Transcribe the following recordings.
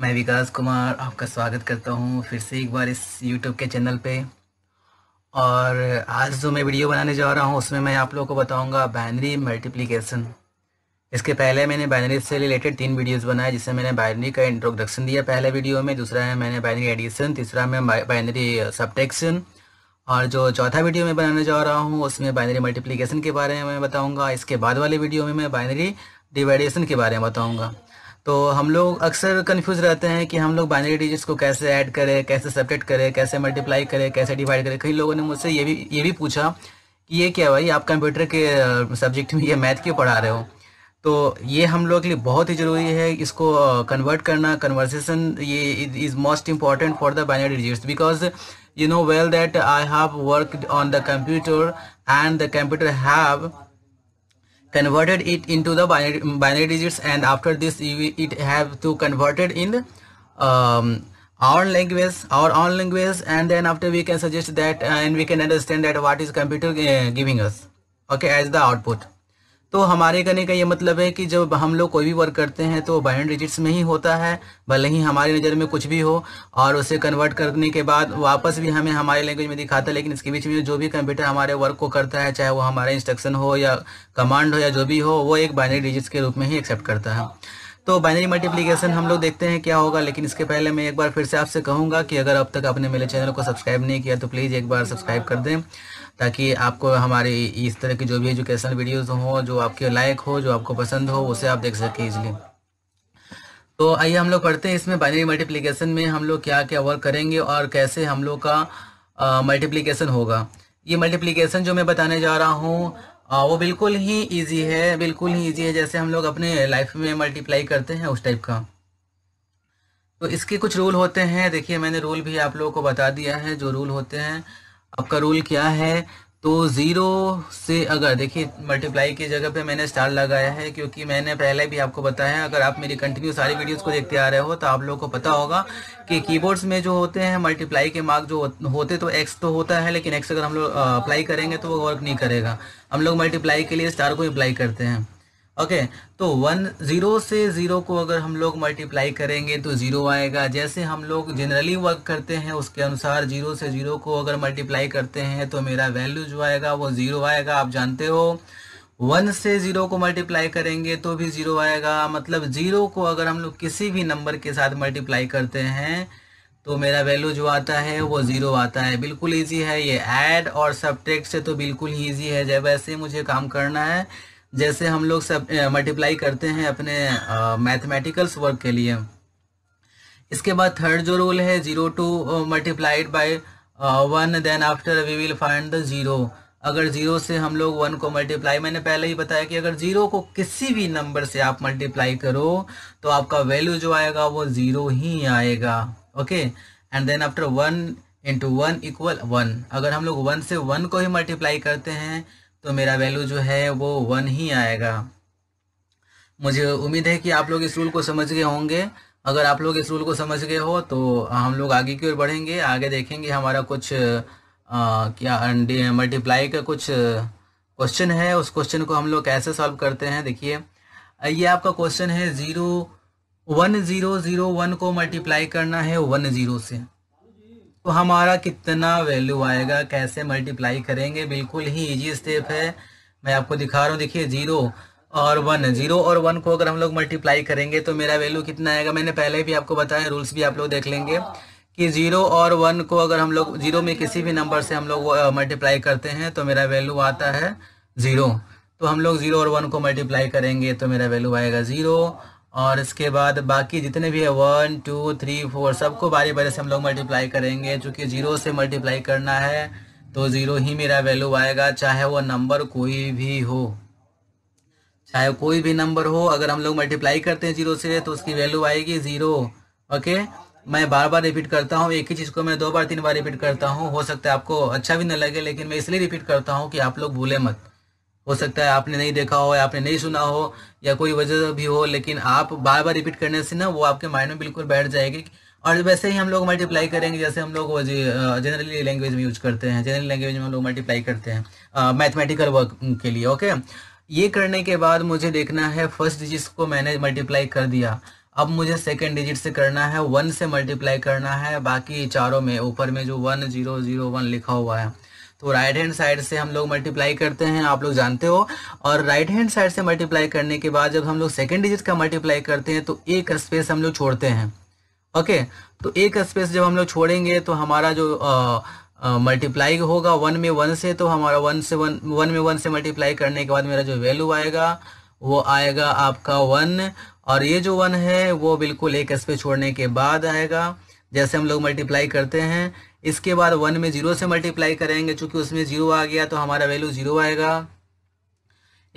मैं विकास कुमार आपका स्वागत करता हूँ फिर से एक बार इस यूट्यूब के चैनल पे और आज जो मैं वीडियो बनाने जा रहा हूँ उसमें मैं आप लोगों को बताऊँगा बाइनरी मल्टीप्लिकेशन इसके पहले मैंने बाइनरी से रिलेटेड तीन वीडियोस बनाए जिसमें मैंने बाइनरी का इंट्रोडक्शन दिया पहले वीडियो में दूसरा है मैंने बाइनरी एडिशन तीसरा में बाइनरी सब्टेक्शन और जो चौथा वीडियो मैं बनाने जा रहा हूँ उसमें बाइनरी मल्टीप्लिकेशन के बारे में मैं बताऊँगा इसके बाद वाले वीडियो में मैं बाइनरी डिवाइडेशन के बारे में बताऊँगा तो हम लोग अक्सर कंफ्यूज रहते हैं कि हम लोग बाइनरी डिजिट्स को कैसे ऐड करें कैसे सेपरेट करें कैसे मल्टीप्लाई करें कैसे डिवाइड करें कई लोगों ने मुझसे ये भी ये भी पूछा कि ये क्या भाई आप कंप्यूटर के सब्जेक्ट में ये मैथ क्यों पढ़ा रहे हो तो ये हम लोग के लिए बहुत ही ज़रूरी है इसको कन्वर्ट करना कन्वर्सेशन ये is most important for the binary digits because you know well that I have work on the computer and the computer have converted it into the binary, binary digits and after this it have to convert it in um, our language our own language and then after we can suggest that uh, and we can understand that what is computer uh, giving us okay as the output तो हमारे करने का ये मतलब है कि जब हम लोग कोई भी वर्क करते हैं तो बाइनरी डिजिट्स में ही होता है भले ही हमारी नज़र में कुछ भी हो और उसे कन्वर्ट करने के बाद वापस भी हमें हमारे लैंग्वेज में दिखाता है लेकिन इसके बीच में जो भी कंप्यूटर हमारे वर्क को करता है चाहे वो हमारा इंस्ट्रक्शन हो या कमांड हो या जो भी हो वो एक बाइनरी डिजिट्स के रूप में ही एक्सेप्ट करता है तो बाइनरी मल्टीप्लीकेशन हम लोग देखते हैं क्या होगा लेकिन इसके पहले मैं एक बार फिर से आपसे कहूँगा कि अगर अब तक आपने मेरे चैनल को सब्सक्राइब नहीं किया तो प्लीज़ एक बार सब्सक्राइब कर दें ताकि आपको हमारे इस तरह की जो भी एजुकेशनल वीडियोस हो जो आपके लाइक हो जो आपको पसंद हो उसे आप देख सकें इजली तो आइए हम लोग पढ़ते हैं इसमें बाइनरी मल्टीप्लिकेशन में हम लोग क्या क्या वर्क करेंगे और कैसे हम लोग का मल्टीप्लिकेशन होगा ये मल्टीप्लिकेशन जो मैं बताने जा रहा हूँ वो बिल्कुल ही ईजी है बिल्कुल ही ईजी है जैसे हम लोग अपने लाइफ में मल्टीप्लाई करते हैं उस टाइप का तो इसके कुछ रूल होते हैं देखिए मैंने रूल भी आप लोगों को बता दिया है जो रूल होते हैं आपका रूल क्या है तो ज़ीरो से अगर देखिए मल्टीप्लाई की जगह पे मैंने स्टार लगाया है क्योंकि मैंने पहले भी आपको बताया अगर आप मेरी कंटिन्यू सारी वीडियोस को देखते आ रहे हो तो आप लोगों को पता होगा कि कीबोर्ड्स में जो होते हैं मल्टीप्लाई के मार्क जो होते तो एक्स तो होता है लेकिन एक्स अगर हम लोग अप्लाई करेंगे तो वो वर्क नहीं करेगा हम लोग मल्टीप्लाई के लिए स्टार को अप्लाई करते हैं ओके तो वन ज़ीरो से ज़ीरो को अगर हम लोग मल्टीप्लाई करेंगे तो ज़ीरो आएगा जैसे हम लोग जनरली वर्क करते हैं उसके अनुसार ज़ीरो से ज़ीरो को अगर मल्टीप्लाई करते हैं तो मेरा वैल्यू जो आएगा वो ज़ीरो आएगा आप जानते हो वन से ज़ीरो को मल्टीप्लाई करेंगे तो भी ज़ीरो आएगा मतलब ज़ीरो को अगर हम लोग किसी भी नंबर के साथ मल्टीप्लाई करते हैं तो मेरा वैल्यू जो आता है वो ज़ीरो आता है बिल्कुल ईजी है ये एड और सब से तो बिल्कुल ही ईजी है जब ऐसे मुझे काम करना है जैसे हम लोग सब मल्टीप्लाई करते हैं अपने मैथमेटिकल्स वर्क के लिए इसके बाद थर्ड जो रूल है zero two multiplied by one then after we will find the zero अगर जीरो से हम लोग वन को मल्टीप्लाई मैंने पहले ही बताया कि अगर जीरो को किसी भी नंबर से आप मल्टीप्लाई करो तो आपका वैल्यू जो आएगा वो जीरो ही आएगा okay and then after one into one equal one अगर हम लोग वन से वन को ही मल्टीप्लाई करते हैं तो मेरा वैल्यू जो है वो वन ही आएगा मुझे उम्मीद है कि आप लोग इस रूल को समझ गए होंगे अगर आप लोग इस रूल को समझ गए हो तो हम लोग आगे की ओर बढ़ेंगे आगे देखेंगे हमारा कुछ आ, क्या मल्टीप्लाई का कुछ क्वेश्चन है उस क्वेश्चन को हम लोग कैसे सॉल्व करते हैं देखिए ये आपका क्वेश्चन है zero one zero zero one को मल्टीप्लाई करना है वन ज़ीरो से तो हमारा कितना वैल्यू आएगा कैसे मल्टीप्लाई करेंगे बिल्कुल ही इजी स्टेप है मैं आपको दिखा रहा हूँ देखिए जीरो और वन जीरो और वन को अगर हम लोग मल्टीप्लाई करेंगे तो मेरा वैल्यू कितना आएगा मैंने पहले भी आपको बताया रूल्स भी आप लोग देख लेंगे कि जीरो और वन को अगर हम लोग जीरो में किसी भी नंबर से हम लोग मल्टीप्लाई करते हैं तो मेरा वैल्यू आता है जीरो तो हम लोग जीरो और वन को मल्टीप्लाई करेंगे तो मेरा वैल्यू आएगा जीरो और इसके बाद बाकी जितने भी है वन टू थ्री फोर सबको बारी बारी से हम लोग मल्टीप्लाई करेंगे चूँकि ज़ीरो से मल्टीप्लाई करना है तो ज़ीरो ही मेरा वैल्यू आएगा चाहे वो नंबर कोई भी हो चाहे कोई भी नंबर हो अगर हम लोग मल्टीप्लाई करते हैं जीरो से तो उसकी वैल्यू आएगी ज़ीरो ओके मैं बार बार रिपीट करता हूँ एक ही चीज़ को मैं दो बार तीन बार रिपीट करता हूँ हो सकता है आपको अच्छा भी न लगे लेकिन मैं इसलिए रिपीट करता हूँ कि आप लोग भूले मत हो सकता है आपने नहीं देखा हो या आपने नहीं सुना हो या कोई वजह भी हो लेकिन आप बार बार रिपीट करने से ना वो आपके माइंड में बिल्कुल बैठ जाएगी और वैसे ही हम लोग मल्टीप्लाई करेंगे जैसे हम लोग जनरली लैंग्वेज में यूज करते हैं जनरल लैंग्वेज में हम लोग मल्टीप्लाई करते हैं मैथमेटिकल वर्क के लिए ओके ये करने के बाद मुझे देखना है फर्स्ट डिजिट्स को मैंने मल्टीप्लाई कर दिया अब मुझे सेकेंड डिजिट से करना है वन से मल्टीप्लाई करना है बाकी चारों में ऊपर में जो वन जीरो जीरो वन लिखा हुआ है तो राइट हैंड साइड से हम लोग मल्टीप्लाई करते हैं आप लोग जानते हो और राइट हैंड साइड से मल्टीप्लाई करने के बाद जब हम लोग सेकेंड डिजिट का मल्टीप्लाई करते हैं तो एक स्पेस हम लोग छोड़ते हैं ओके तो एक स्पेस जब हम लोग छोड़ेंगे तो हमारा जो आ, मल्टीप्लाई uh, होगा वन में वन से तो हमारा वन से वन वन में वन से मल्टीप्लाई करने के बाद मेरा जो वैल्यू आएगा वो आएगा आपका वन और ये जो वन है वो बिल्कुल एक स्पेस छोड़ने के बाद आएगा जैसे हम लोग मल्टीप्लाई करते हैं इसके बाद वन में जीरो से मल्टीप्लाई करेंगे चूंकि उसमें जीरो आ गया तो हमारा वैल्यू जीरो आएगा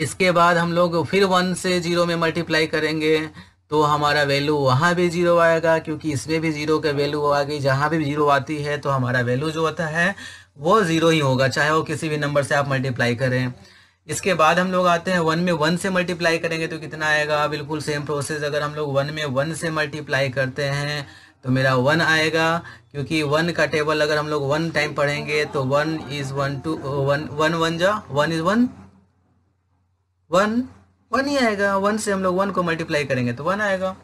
इसके बाद हम लोग फिर वन से जीरो में मल्टीप्लाई करेंगे तो हमारा वैल्यू वहाँ भी जीरो आएगा क्योंकि इसमें भी जीरो का वैल्यू आ गई जहाँ भी जीरो आती है तो हमारा वैल्यू जो होता है वो ज़ीरो ही होगा चाहे वो किसी भी नंबर से आप मल्टीप्लाई करें इसके बाद हम लोग आते हैं वन में वन से मल्टीप्लाई करेंगे तो कितना आएगा बिल्कुल सेम प्रोसेस अगर हम लोग वन में वन से मल्टीप्लाई करते हैं तो मेरा वन आएगा क्योंकि वन का टेबल अगर हम लोग वन टाइम पढ़ेंगे तो one is one to one one one जा one is one one one ही आएगा वन से हम लोग वन को मल्टीप्लाई करेंगे तो वन आएगा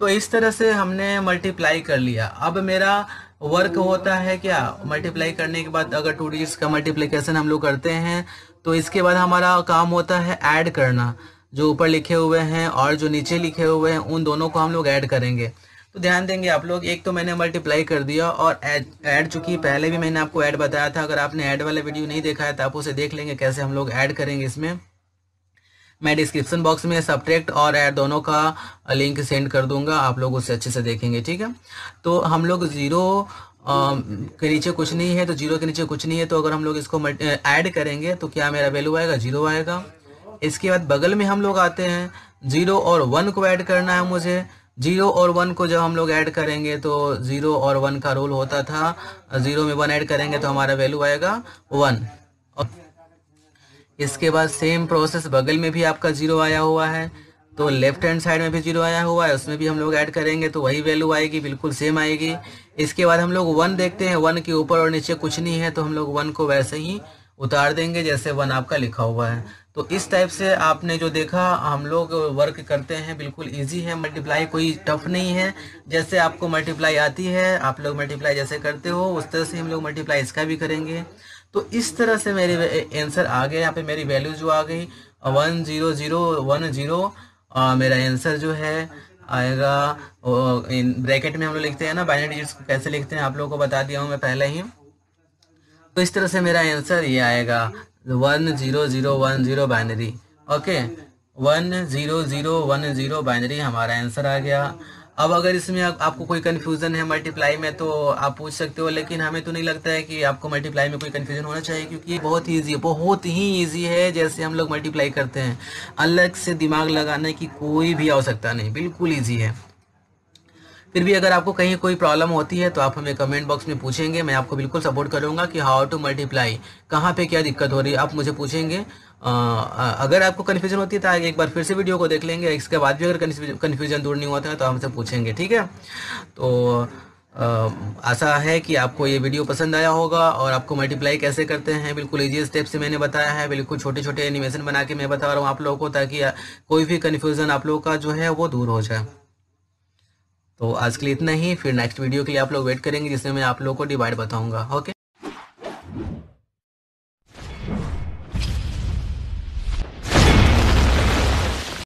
तो इस तरह से हमने मल्टीप्लाई कर लिया अब मेरा वर्क होता है क्या मल्टीप्लाई करने के बाद अगर टू डिजिट का मल्टीप्लीकेशन हम लोग करते हैं तो इसके बाद हमारा काम होता है ऐड करना जो ऊपर लिखे हुए हैं और जो नीचे लिखे हुए हैं उन दोनों को हम लोग ऐड करेंगे तो ध्यान देंगे आप लोग एक तो मैंने मल्टीप्लाई कर दिया और ऐड है पहले भी मैंने आपको ऐड बताया था अगर आपने ऐड वाला वीडियो नहीं देखा है तो आप उसे देख लेंगे कैसे हम लोग ऐड करेंगे इसमें मैं डिस्क्रिप्शन बॉक्स में सब्ट्रैक्ट और ऐड दोनों का लिंक सेंड कर दूंगा आप लोग उसे अच्छे से देखेंगे ठीक है तो हम लोग जीरो के नीचे कुछ नहीं है तो जीरो के नीचे कुछ नहीं है तो अगर हम लोग इसको ऐड करेंगे तो क्या मेरा वैल्यू आएगा जीरो आएगा इसके बाद बगल में हम लोग आते हैं जीरो और वन को ऐड करना है मुझे जीरो और वन को जब हम लोग ऐड करेंगे तो जीरो और वन का रोल होता था जीरो में वन ऐड करेंगे तो हमारा वैल्यू आएगा वन इसके बाद सेम प्रोसेस बगल में भी आपका जीरो आया हुआ है तो लेफ्ट हैंड साइड में भी जीरो आया हुआ है उसमें भी हम लोग ऐड करेंगे तो वही वैल्यू आएगी बिल्कुल सेम आएगी इसके बाद हम लोग वन देखते हैं वन के ऊपर और नीचे कुछ नहीं है तो हम लोग वन को वैसे ही उतार देंगे जैसे वन आपका लिखा हुआ है तो इस टाइप से आपने जो देखा हम लोग वर्क करते हैं बिल्कुल इजी है मल्टीप्लाई कोई टफ नहीं है जैसे आपको मल्टीप्लाई आती है आप लोग मल्टीप्लाई जैसे करते हो उस तरह से हम लोग मल्टीप्लाई इसका भी करेंगे तो इस तरह से मेरे आंसर आ गए यहाँ पे मेरी वैल्यू जो आ गई one zero zero one zero मेरा आंसर जो है आएगा इन ब्रैकेट में हम लोग लिखते हैं ना बाइनरी डिजिट्स को कैसे लिखते हैं आप लोगों को बता दिया हूँ मैं पहले ही तो इस तरह से मेरा आंसर ये आएगा one zero zero one zero binary okay one zero zero one zero binary हमारा आंसर आ गया अब अगर इसमें आप, आपको कोई कन्फ्यूजन है मल्टीप्लाई में तो आप पूछ सकते हो लेकिन हमें तो नहीं लगता है कि आपको मल्टीप्लाई में कोई कन्फ्यूजन होना चाहिए क्योंकि बहुत ईजी है बहुत ही ईजी है जैसे हम लोग मल्टीप्लाई करते हैं अलग से दिमाग लगाने की कोई भी आवश्यकता नहीं बिल्कुल ईजी है फिर भी अगर आपको कहीं कोई प्रॉब्लम होती है तो आप हमें कमेंट बॉक्स में पूछेंगे मैं आपको बिल्कुल सपोर्ट करूंगा कि हाउ टू मल्टीप्लाई कहाँ पे क्या दिक्कत हो रही है आप मुझे पूछेंगे आ, अगर आपको कन्फ्यूजन होती है तो आगे एक बार फिर से वीडियो को देख लेंगे इसके बाद भी अगर कन्फ्यूजन दूर नहीं होता है तो हमसे पूछेंगे ठीक है तो आशा है कि आपको ये वीडियो पसंद आया होगा और आपको मल्टीप्लाई कैसे करते हैं बिल्कुल ईजी स्टेप से मैंने बताया है बिल्कुल छोटे छोटे एनिमेशन बना के मैं बता रहा हूँ आप लोगों को ताकि कोई भी कन्फ्यूज़न आप लोगों का जो है वो दूर हो जाए तो आज के लिए इतना ही फिर नेक्स्ट वीडियो के लिए आप लोग वेट करेंगे जिसमें मैं आप लोग को डिवाइड बताऊंगा ओके